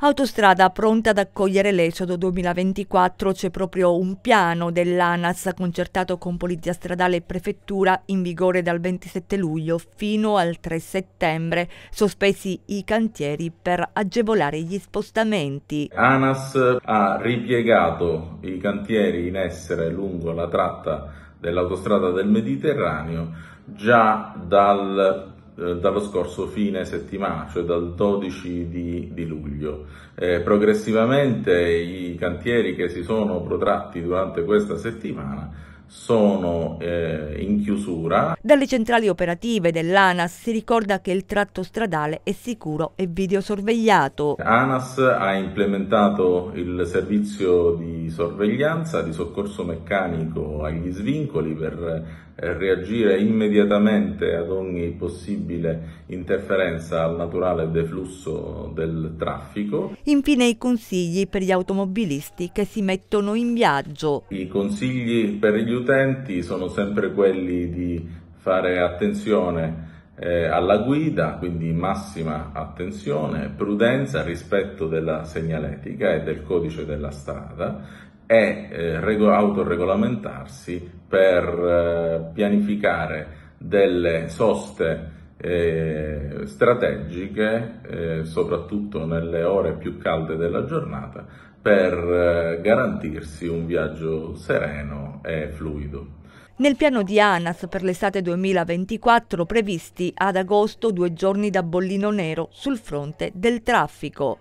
Autostrada pronta ad accogliere l'esodo 2024, c'è proprio un piano dell'ANAS concertato con Polizia Stradale e Prefettura in vigore dal 27 luglio fino al 3 settembre, sospesi i cantieri per agevolare gli spostamenti. ANAS ha ripiegato i cantieri in essere lungo la tratta dell'autostrada del Mediterraneo già dal eh, dallo scorso fine settimana, cioè dal 12 di, di luglio. Eh, progressivamente i cantieri che si sono protratti durante questa settimana sono eh, in chiusura. Dalle centrali operative dell'ANAS si ricorda che il tratto stradale è sicuro e videosorvegliato. ANAS ha implementato il servizio di sorveglianza, di soccorso meccanico agli svincoli per eh, reagire immediatamente ad ogni possibile interferenza al naturale deflusso del traffico. Infine i consigli per gli automobilisti che si mettono in viaggio. I consigli per gli utenti sono sempre quelli di fare attenzione eh, alla guida, quindi massima attenzione, prudenza, rispetto della segnaletica e del codice della strada e eh, autoregolamentarsi per eh, pianificare delle soste eh, strategiche, eh, soprattutto nelle ore più calde della giornata, per eh, garantirsi un viaggio sereno e fluido. Nel piano di ANAS per l'estate 2024 previsti ad agosto due giorni da bollino nero sul fronte del traffico.